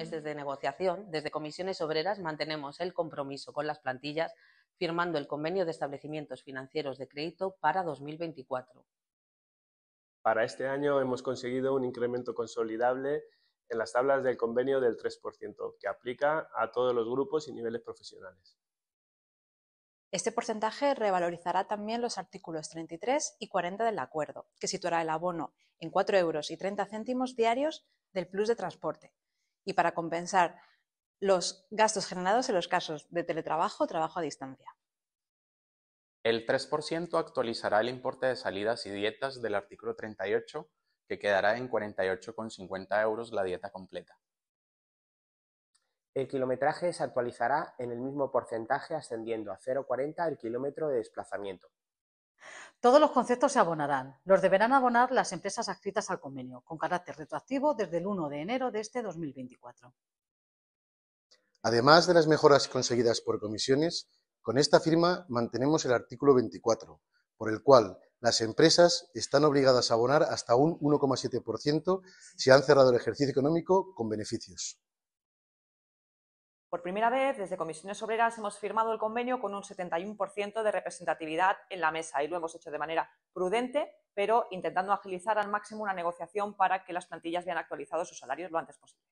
meses de negociación, desde comisiones obreras mantenemos el compromiso con las plantillas, firmando el convenio de establecimientos financieros de crédito para 2024. Para este año hemos conseguido un incremento consolidable en las tablas del convenio del 3%, que aplica a todos los grupos y niveles profesionales. Este porcentaje revalorizará también los artículos 33 y 40 del acuerdo, que situará el abono en 4,30 euros diarios del plus de transporte, y para compensar los gastos generados en los casos de teletrabajo o trabajo a distancia. El 3% actualizará el importe de salidas y dietas del artículo 38, que quedará en 48,50 euros la dieta completa. El kilometraje se actualizará en el mismo porcentaje ascendiendo a 0,40 el kilómetro de desplazamiento. Todos los conceptos se abonarán, los deberán abonar las empresas adscritas al convenio, con carácter retroactivo desde el 1 de enero de este 2024. Además de las mejoras conseguidas por comisiones, con esta firma mantenemos el artículo 24, por el cual las empresas están obligadas a abonar hasta un 1,7% si han cerrado el ejercicio económico con beneficios. Por primera vez, desde Comisiones Obreras hemos firmado el convenio con un 71% de representatividad en la mesa y lo hemos hecho de manera prudente, pero intentando agilizar al máximo una negociación para que las plantillas vean actualizados sus salarios lo antes posible.